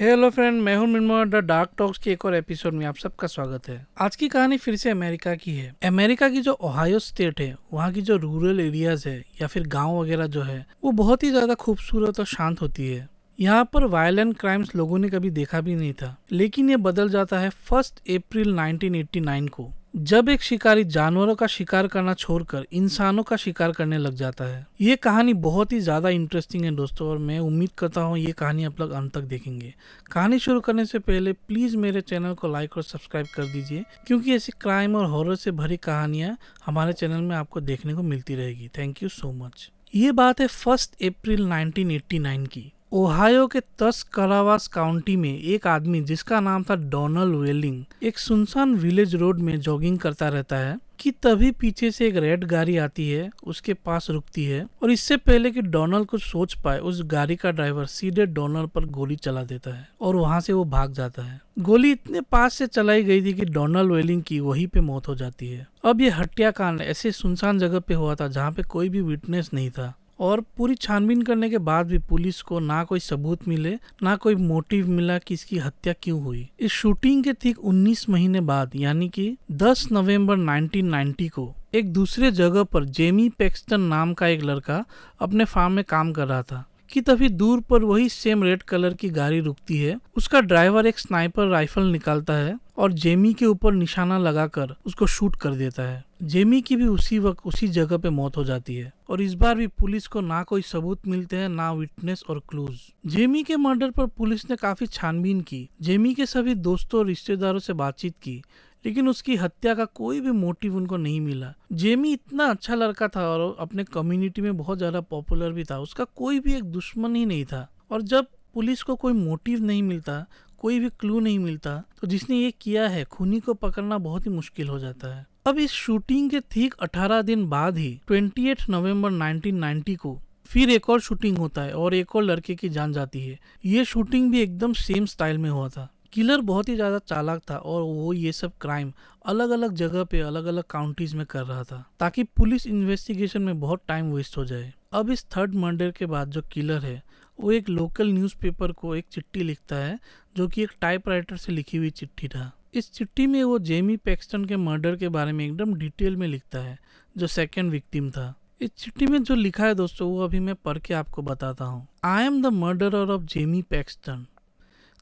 Hello friend मैं हूं मिनमोह the dark talks की एक और एपिसोड में आप सबका स्वागत है आज की कहानी फिर से अमेरिका की है अमेरिका की जो ओहायो स्टेट है वहाँ की जो रूरल एरियाज है या फिर गांव वगैरह जो है वो बहुत ही ज्यादा खूबसूरत और शांत होती है यहाँ पर वायलेंट क्राइम्स लोगों ने कभी देखा भी नहीं था लेकिन ये बदल जाता है फर्स्ट अप्रैल 1989 को जब एक शिकारी जानवरों का शिकार करना छोड़कर इंसानों का शिकार करने लग जाता है ये कहानी बहुत ही ज़्यादा इंटरेस्टिंग है दोस्तों और मैं उम्मीद करता हूँ ये कहानी आप लोग अंत तक देखेंगे कहानी शुरू करने से पहले प्लीज़ मेरे चैनल को लाइक और सब्सक्राइब कर दीजिए क्योंकि ऐसी क्राइम और हॉरर से भरी कहानियाँ हमारे चैनल में आपको देखने को मिलती रहेगी थैंक यू सो मच ये बात है फर्स्ट अप्रैल 1989 की ओहायो के तस तस्करावास काउंटी में एक आदमी जिसका नाम था डोनल वेलिंग एक सुनसान विलेज रोड में जॉगिंग करता रहता है कि तभी पीछे से एक रेड गाड़ी आती है उसके पास रुकती है और इससे पहले कि डोनल कुछ सोच पाए उस गाड़ी का ड्राइवर सीधे डोनल पर गोली चला देता है और वहां से वो भाग जाता है गोली इतने पास से चलाई गई थी कि डोनल वेलिंग की वहीं पे मौत हो जाती है अब ये हत्याकांड ऐसे सुनसान जगह पे हुआ था जहाँ पे कोई भी विटनेस नहीं था और पूरी छानबीन करने के बाद भी पुलिस को ना कोई सबूत मिले ना कोई मोटिव मिला कि इसकी हत्या क्यों हुई इस शूटिंग के ठीक 19 महीने बाद यानी कि 10 नवंबर 1990 को एक दूसरे जगह पर जेमी पेक्सटन नाम का एक लड़का अपने फार्म में काम कर रहा था कि तभी दूर पर वही सेम रेड कलर की गाड़ी रुकती है उसका ड्राइवर एक स्नाइपर राइफल निकालता है और जेमी के ऊपर निशाना लगाकर उसको शूट कर देता है जेमी की भी उसी वक्त उसी जगह पे मौत हो जाती है और इस बार भी पुलिस को ना कोई सबूत मिलते हैं ना विटनेस और क्लूज जेमी के मर्डर पर पुलिस ने काफी छानबीन की जेमी के सभी दोस्तों और रिश्तेदारों से बातचीत की लेकिन उसकी हत्या का कोई भी मोटिव उनको नहीं मिला जेमी इतना अच्छा लड़का था और अपने कम्युनिटी में बहुत ज़्यादा पॉपुलर भी था उसका कोई भी एक दुश्मन ही नहीं था और जब पुलिस को कोई मोटिव नहीं मिलता कोई भी क्लू नहीं मिलता तो जिसने ये किया है खूनी को पकड़ना बहुत ही मुश्किल हो जाता है अब इस शूटिंग के ठीक 18 दिन बाद ही 28 नवंबर 1990 को फिर एक और शूटिंग होता है और एक और लड़के की जान जाती है ये शूटिंग भी एकदम सेम स्टाइल में हुआ था किलर बहुत ही ज़्यादा चालाक था और वो ये सब क्राइम अलग अलग जगह पे अलग अलग काउंटीज में कर रहा था ताकि पुलिस इन्वेस्टिगेशन में बहुत टाइम वेस्ट हो जाए अब इस थर्ड मर्डर के बाद जो किलर है वो एक लोकल न्यूज़पेपर को एक चिट्ठी लिखता है जो कि एक टाइपराइटर से लिखी हुई चिट्ठी था इस चिट्ठी में वो जेमी पैक्सटन के मर्डर के बारे में एकदम डिटेल में लिखता है जो सेकेंड विक्टिम था इस चिट्ठी में जो लिखा है दोस्तों वो अभी मैं पढ़ के आपको बताता हूँ I am the murder of Jamie Paxton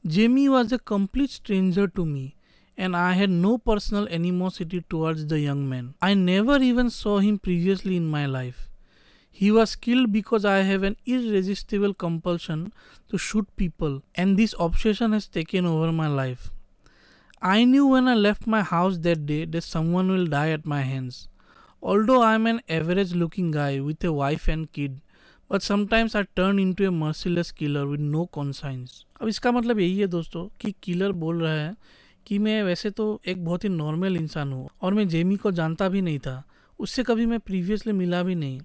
Jamie was a complete stranger to me and I had no personal animosity towards the young man. I never even saw him previously in my life. He was killed because I have an irresistible compulsion to shoot people, and this obsession has taken over my life. I knew when I left my house that day that someone will die at my hands. Although I am an average looking guy with a wife and kid, but sometimes are turn into a merciless killer with no conscience अब इसका मतलब यही है दोस्तों कि killer बोल रहा है कि मैं वैसे तो एक बहुत ही नॉर्मल इंसान हूँ और मैं जेमी को जानता भी नहीं था उससे कभी मैं प्रीवियसली मिला भी नहीं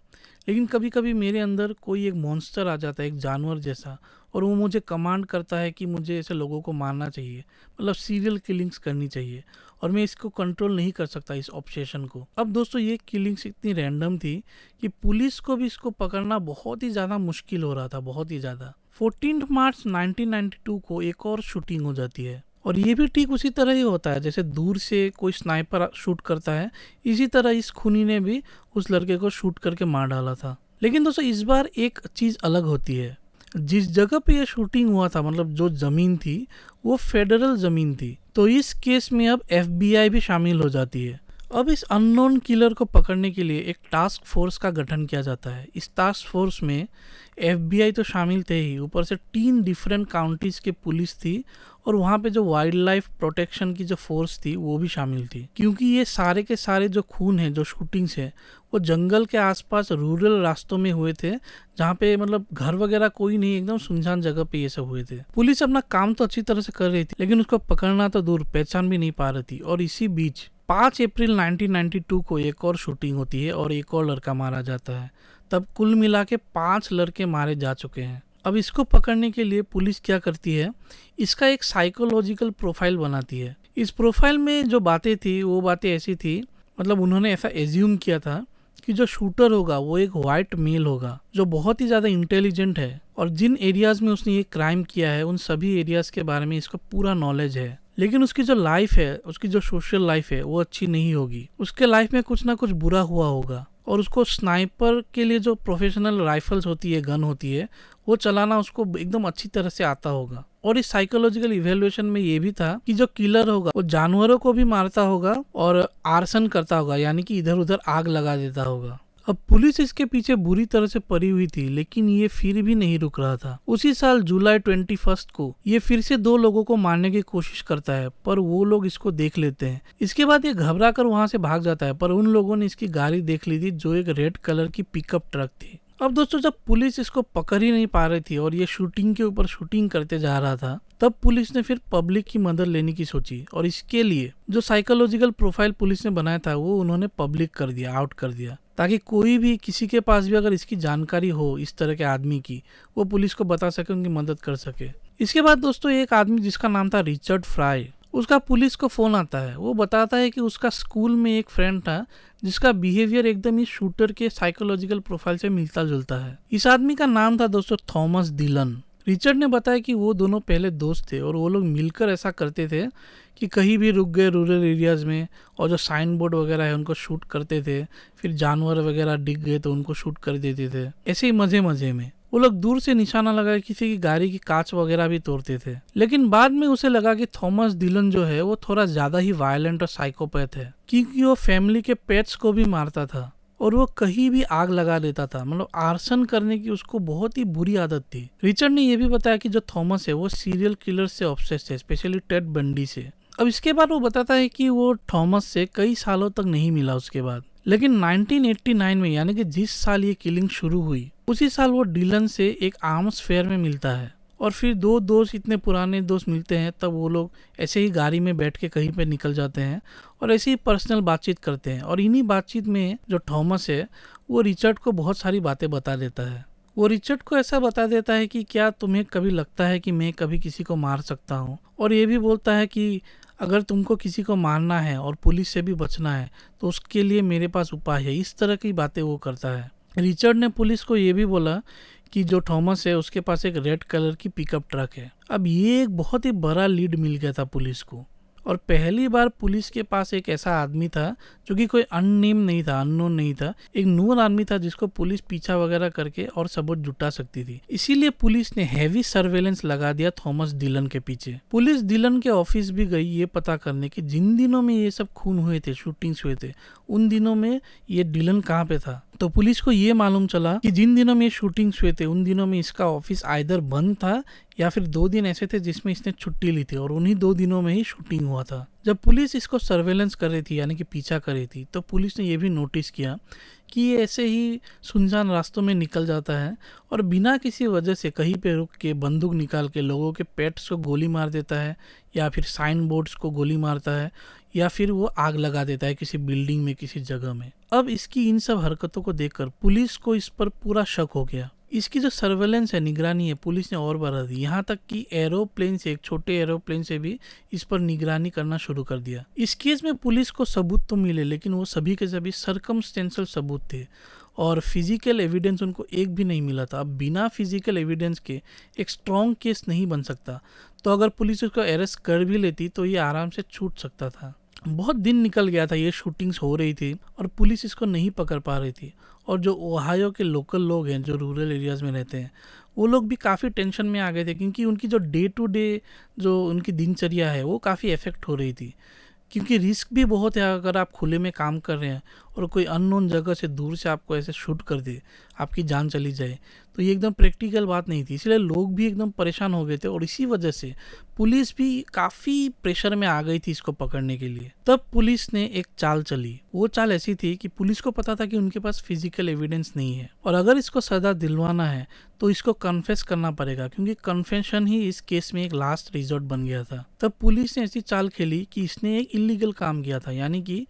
लेकिन कभी कभी मेरे अंदर कोई एक मॉन्स्टर आ जाता है एक जानवर जैसा और वो मुझे कमांड करता है कि मुझे ऐसे लोगों को मारना चाहिए मतलब सीरियल किलिंग्स करनी चाहिए और मैं इसको कंट्रोल नहीं कर सकता इस ऑब्सेशन को अब दोस्तों ये किलिंग्स इतनी रैंडम थी कि पुलिस को भी इसको पकड़ना बहुत ही ज़्यादा मुश्किल हो रहा था बहुत ही ज़्यादा फोर्टीन मार्च 1992 को एक और शूटिंग हो जाती है और ये भी ठीक उसी तरह ही होता है जैसे दूर से कोई स्नाइपर शूट करता है इसी तरह इस खूनी ने भी उस लड़के को शूट करके मार डाला था लेकिन दोस्तों इस बार एक चीज़ अलग होती है जिस जगह पे ये शूटिंग हुआ था मतलब जो ज़मीन थी वो फेडरल ज़मीन थी तो इस केस में अब एफबीआई भी शामिल हो जाती है अब इस अननोन किलर को पकड़ने के लिए एक टास्क फोर्स का गठन किया जाता है इस टास्क फोर्स में एफबीआई तो शामिल थे ही ऊपर से तीन डिफरेंट काउंटीज़ के पुलिस थी और वहाँ पे जो वाइल्ड लाइफ प्रोटेक्शन की जो फोर्स थी वो भी शामिल थी क्योंकि ये सारे के सारे जो खून है जो शूटिंग्स है वो जंगल के आसपास रूरल रास्तों में हुए थे जहाँ पे मतलब घर वगैरह कोई नहीं एकदम सुनसान जगह पे ये सब हुए थे पुलिस अपना काम तो अच्छी तरह से कर रही थी लेकिन उसको पकड़ना तो दूर पहचान भी नहीं पा रही थी और इसी बीच पाँच अप्रैल 1992 को एक और शूटिंग होती है और एक और लड़का मारा जाता है तब कुल मिला के पाँच लड़के मारे जा चुके हैं अब इसको पकड़ने के लिए पुलिस क्या करती है इसका एक साइकोलॉजिकल प्रोफाइल बनाती है इस प्रोफाइल में जो बातें थी वो बातें ऐसी थी मतलब उन्होंने ऐसा एज्यूम किया था कि जो शूटर होगा वो एक वाइट मेल होगा जो बहुत ही ज़्यादा इंटेलिजेंट है और जिन एरियाज़ में उसने ये क्राइम किया है उन सभी एरियाज़ के बारे में इसको पूरा नॉलेज है लेकिन उसकी जो लाइफ है उसकी जो सोशल लाइफ है वो अच्छी नहीं होगी उसके लाइफ में कुछ ना कुछ बुरा हुआ होगा और उसको स्नाइपर के लिए जो प्रोफेशनल राइफल्स होती है गन होती है वो चलाना उसको एकदम अच्छी तरह से आता होगा और इस साइकोलॉजिकल इवेल्युएशन में ये भी था कि जो किलर होगा वो जानवरों को भी मारता होगा और आर्सन करता होगा यानी कि इधर उधर आग लगा देता होगा अब पुलिस इसके पीछे बुरी तरह से पड़ी हुई थी लेकिन ये फिर भी नहीं रुक रहा था उसी साल जुलाई ट्वेंटी फर्स्ट को ये फिर से दो लोगों को मारने की कोशिश करता है पर वो लोग इसको देख लेते हैं इसके बाद ये घबरा कर वहां से भाग जाता है पर उन लोगों ने इसकी गाड़ी देख ली थी जो एक रेड कलर की पिकअप ट्रक थी अब दोस्तों जब पुलिस इसको पकड़ ही नहीं पा रही थी और ये शूटिंग के ऊपर शूटिंग करते जा रहा था तब पुलिस ने फिर पब्लिक की मदद लेने की सोची और इसके लिए जो साइकोलॉजिकल प्रोफाइल पुलिस ने बनाया था वो उन्होंने पब्लिक कर दिया आउट कर दिया ताकि कोई भी किसी के पास भी अगर इसकी जानकारी हो इस तरह के आदमी की वो पुलिस को बता सके उनकी मदद कर सके इसके बाद दोस्तों एक आदमी जिसका नाम था रिचर्ड फ्राई उसका पुलिस को फ़ोन आता है वो बताता है कि उसका स्कूल में एक फ्रेंड था जिसका बिहेवियर एकदम इस शूटर के साइकोलॉजिकल प्रोफाइल से मिलता जुलता है इस आदमी का नाम था दोस्तों थॉमस डिलन रिचर्ड ने बताया कि वो दोनों पहले दोस्त थे और वो लोग मिलकर ऐसा करते थे कि कहीं भी रुक गए रूरल एरियाज़ में और जो साइन बोर्ड वगैरह है उनको शूट करते थे फिर जानवर वगैरह डिग गए तो उनको शूट कर देते थे ऐसे ही मज़े मज़े में वो लोग दूर से निशाना लगाए किसी की गाड़ी की कांच वगैरह भी तोड़ते थे लेकिन बाद में उसे लगा कि थॉमस डिलन जो है वो थोड़ा ज्यादा ही वायलेंट और साइकोपैथ है क्योंकि वो फैमिली के पेट्स को भी मारता था और वो कहीं भी आग लगा देता था मतलब आर्सन करने की उसको बहुत ही बुरी आदत थी रिचर्ड ने यह भी बताया कि जो थॉमस है वो सीरियल किलर से ऑप्शेस है स्पेशली टेड बंडी से अब इसके बाद वो बताता है कि वो थॉमस से कई सालों तक नहीं मिला उसके बाद लेकिन 1989 में यानी कि जिस साल ये किलिंग शुरू हुई उसी साल वो डिलन से एक आर्म्स फेयर में मिलता है और फिर दो दोस्त इतने पुराने दोस्त मिलते हैं तब वो लोग ऐसे ही गाड़ी में बैठ के कहीं पे निकल जाते हैं और ऐसे ही पर्सनल बातचीत करते हैं और इन्हीं बातचीत में जो थॉमस है वो रिचर्ड को बहुत सारी बातें बता देता है वो रिचर्ड को ऐसा बता देता है कि क्या तुम्हें कभी लगता है कि मैं कभी किसी को मार सकता हूँ और ये भी बोलता है कि अगर तुमको किसी को मारना है और पुलिस से भी बचना है तो उसके लिए मेरे पास उपाय है इस तरह की बातें वो करता है रिचर्ड ने पुलिस को ये भी बोला कि जो थॉमस है उसके पास एक रेड कलर की पिकअप ट्रक है अब ये एक बहुत ही बड़ा लीड मिल गया था पुलिस को और पहली बार पुलिस के पास एक ऐसा आदमी था जो कि कोई अननेम नहीं था अननोन नहीं था एक नून आदमी था जिसको पुलिस पीछा वगैरह करके और सबूत जुटा सकती थी इसीलिए पुलिस ने हैवी सर्वेलेंस लगा दिया थॉमस डिलन के पीछे पुलिस डिलन के ऑफिस भी गई ये पता करने की जिन दिनों में ये सब खून हुए थे शूटिंग्स हुए थे उन दिनों में ये डिलन कहाँ पे था तो पुलिस को ये मालूम चला कि जिन दिनों में ये शूटिंग्स हुए थे उन दिनों में इसका ऑफिस आयदर बंद था या फिर दो दिन ऐसे थे जिसमें इसने छुट्टी ली थी और उन्हीं दो दिनों में ही शूटिंग हुआ था जब पुलिस इसको सर्वेलेंस कर रही थी यानी कि पीछा कर रही थी तो पुलिस ने यह भी नोटिस किया कि ये ऐसे ही सुनसान रास्तों में निकल जाता है और बिना किसी वजह से कहीं पर रुक के बंदूक निकाल के लोगों के पेट्स को गोली मार देता है या फिर साइन बोर्ड्स को गोली मारता है या फिर वो आग लगा देता है किसी बिल्डिंग में किसी जगह में अब इसकी इन सब हरकतों को देखकर पुलिस को इस पर पूरा शक हो गया इसकी जो सर्वेलेंस है निगरानी है पुलिस ने और बढ़ा दी यहाँ तक कि एरोप्लेन से एक छोटे एरोप्लेन से भी इस पर निगरानी करना शुरू कर दिया इस केस में पुलिस को सबूत तो मिले लेकिन वो सभी के सभी सरकमस्टेंसल सबूत थे और फिजिकल एविडेंस उनको एक भी नहीं मिला था अब बिना फिजिकल एविडेंस के एक स्ट्रॉन्ग केस नहीं बन सकता तो अगर पुलिस उसको अरेस्ट कर भी लेती तो ये आराम से छूट सकता था बहुत दिन निकल गया था ये शूटिंग्स हो रही थी और पुलिस इसको नहीं पकड़ पा रही थी और जो ओहायो के लोकल लोग हैं जो रूरल एरियाज़ में रहते हैं वो लोग भी काफ़ी टेंशन में आ गए थे क्योंकि उनकी जो डे टू डे जो उनकी दिनचर्या है वो काफ़ी इफ़ेक्ट हो रही थी क्योंकि रिस्क भी बहुत है अगर आप खुले में काम कर रहे हैं और कोई अननोन जगह से दूर से आपको ऐसे शूट कर दे आपकी जान चली जाए तो ये एकदम प्रैक्टिकल बात नहीं थी इसलिए लोग भी एकदम परेशान हो गए थे और इसी वजह से पुलिस भी काफ़ी प्रेशर में आ गई थी इसको पकड़ने के लिए तब पुलिस ने एक चाल चली वो चाल ऐसी थी कि पुलिस को पता था कि उनके पास फिजिकल एविडेंस नहीं है और अगर इसको सजा दिलवाना है तो इसको कन्फेस करना पड़ेगा क्योंकि कन्फेशन ही इस केस में एक लास्ट रिजॉर्ट बन गया था तब पुलिस ने ऐसी चाल खेली कि इसने एक इलीगल काम किया था यानी कि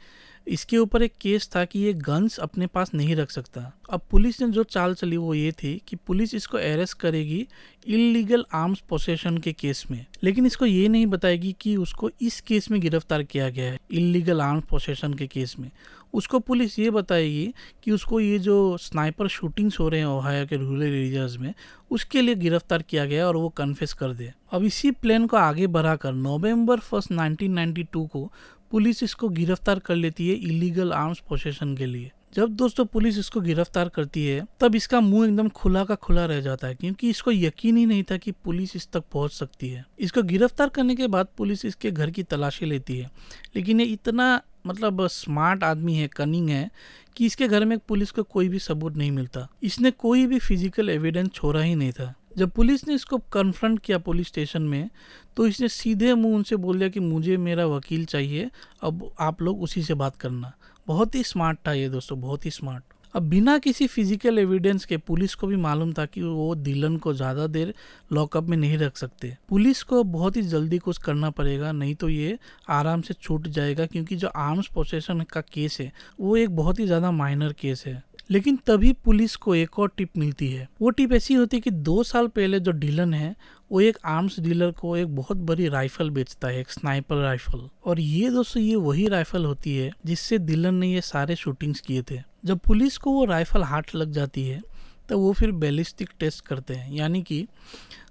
इसके ऊपर एक केस था कि ये गन्स अपने पास नहीं रख सकता अब पुलिस ने जो चाल चली वो ये थी कि पुलिस इसको अरेस्ट करेगी इलीगल आर्म्स पोसेशन के केस में लेकिन इसको ये नहीं बताएगी कि उसको इस केस में गिरफ्तार किया गया है इलीगल आर्म्स पोसेशन के केस में उसको पुलिस ये बताएगी कि उसको ये जो स्नाइपर शूटिंग्स हो रहे हैं ओहायो के रूरल एरियाज में उसके लिए गिरफ्तार किया गया और वो कन्फेस कर दे अब इसी प्लान को आगे बढ़ाकर नवंबर फर्स्ट 1992 को पुलिस इसको गिरफ्तार कर लेती है इलीगल आर्म्स पोसेशन के लिए जब दोस्तों पुलिस इसको गिरफ्तार करती है तब इसका मुंह एकदम खुला का खुला रह जाता है क्योंकि इसको यकीन ही नहीं था कि पुलिस इस तक पहुंच सकती है इसको गिरफ्तार करने के बाद पुलिस इसके घर की तलाशी लेती है लेकिन ये इतना मतलब स्मार्ट आदमी है कनिंग है कि इसके घर में पुलिस को कोई भी सबूत नहीं मिलता इसने कोई भी फिजिकल एविडेंस छोड़ा ही नहीं था जब पुलिस ने इसको कन्फ्रंट किया पुलिस स्टेशन में तो इसने सीधे मुंह उनसे बोल दिया कि मुझे मेरा वकील चाहिए अब आप लोग उसी से बात करना बहुत ही स्मार्ट था ये दोस्तों बहुत ही स्मार्ट अब बिना किसी फिजिकल एविडेंस के पुलिस को भी मालूम था कि वो दिलन को ज़्यादा देर लॉकअप में नहीं रख सकते पुलिस को बहुत ही जल्दी कुछ करना पड़ेगा नहीं तो ये आराम से छूट जाएगा क्योंकि जो आर्म्स प्रोसेशन का केस है वो एक बहुत ही ज़्यादा माइनर केस है लेकिन तभी पुलिस को एक और टिप मिलती है वो टिप ऐसी होती है कि दो साल पहले जो डीलन है वो एक आर्म्स डीलर को एक बहुत बड़ी राइफल बेचता है एक स्नाइपर राइफल और ये दोस्तों ये वही राइफल होती है जिससे डीलन ने ये सारे शूटिंग्स किए थे जब पुलिस को वो राइफल हाथ लग जाती है तो वो फिर बैलिस्टिक टेस्ट करते हैं यानी कि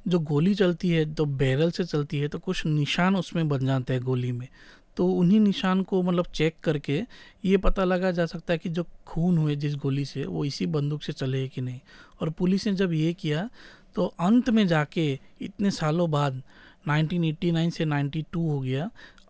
जो गोली चलती है तो बैरल से चलती है तो कुछ निशान उसमें बन जाते हैं गोली में तो उन्हीं निशान को मतलब चेक करके ये पता लगा जा सकता है कि जो खून हुए जिस गोली से वो इसी बंदूक से चले कि नहीं और पुलिस ने जब ये किया तो अंत में जाके इतने सालों बाद 1989 से 92 हो गया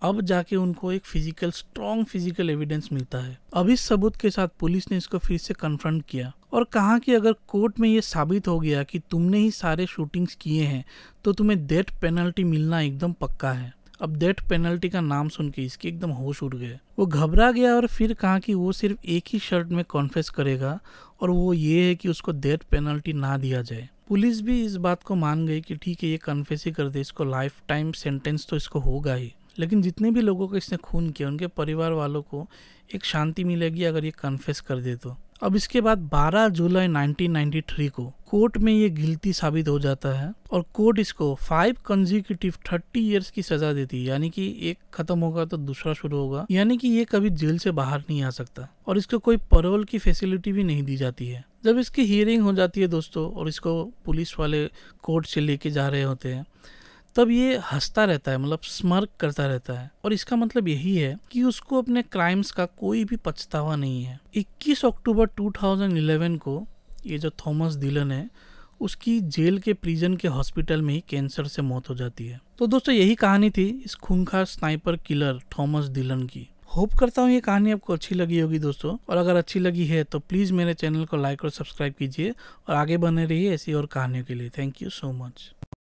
अब जाके उनको एक फिजिकल स्ट्रॉन्ग फिजिकल एविडेंस मिलता है अब इस सबूत के साथ पुलिस ने इसको फिर से कन्फ्रंट किया और कहा कि अगर कोर्ट में ये साबित हो गया कि तुमने ही सारे शूटिंग्स किए हैं तो तुम्हें डेथ पेनल्टी मिलना एकदम पक्का है अब डेथ पेनल्टी का नाम सुन के इसके एकदम होश उड़ गए वो घबरा गया और फिर कहा कि वो सिर्फ एक ही शर्ट में कॉन्फेस करेगा और वो ये है कि उसको डेथ पेनल्टी ना दिया जाए पुलिस भी इस बात को मान गई कि ठीक है ये कन्फेस ही कर दे इसको लाइफ टाइम सेंटेंस तो इसको होगा ही लेकिन जितने भी लोगों को इसने खून किया उनके परिवार वालों को एक शांति मिलेगी अगर ये कन्फेस कर दे तो अब इसके बाद 12 जुलाई 1993 को कोर्ट में ये गिलती साबित हो जाता है और कोर्ट इसको फाइव कंजिक्यूटिव थर्टी ईयर्स की सजा देती है यानी कि एक खत्म होगा तो दूसरा शुरू होगा यानी कि ये कभी जेल से बाहर नहीं आ सकता और इसको कोई परोल की फैसिलिटी भी नहीं दी जाती है जब इसकी हियरिंग हो जाती है दोस्तों और इसको पुलिस वाले कोर्ट से लेके जा रहे होते हैं तब ये हंसता रहता है मतलब स्मर्क करता रहता है और इसका मतलब यही है कि उसको अपने क्राइम्स का कोई भी पछतावा नहीं है 21 अक्टूबर 2011 को ये जो थॉमस डिलन है उसकी जेल के प्रिजन के हॉस्पिटल में ही कैंसर से मौत हो जाती है तो दोस्तों यही कहानी थी इस खूंखार स्नाइपर किलर थॉमस डिलन की होप करता हूँ ये कहानी आपको अच्छी लगी होगी दोस्तों और अगर अच्छी लगी है तो प्लीज़ मेरे चैनल को लाइक और सब्सक्राइब कीजिए और आगे बने रहिए ऐसी और कहानियों के लिए थैंक यू सो मच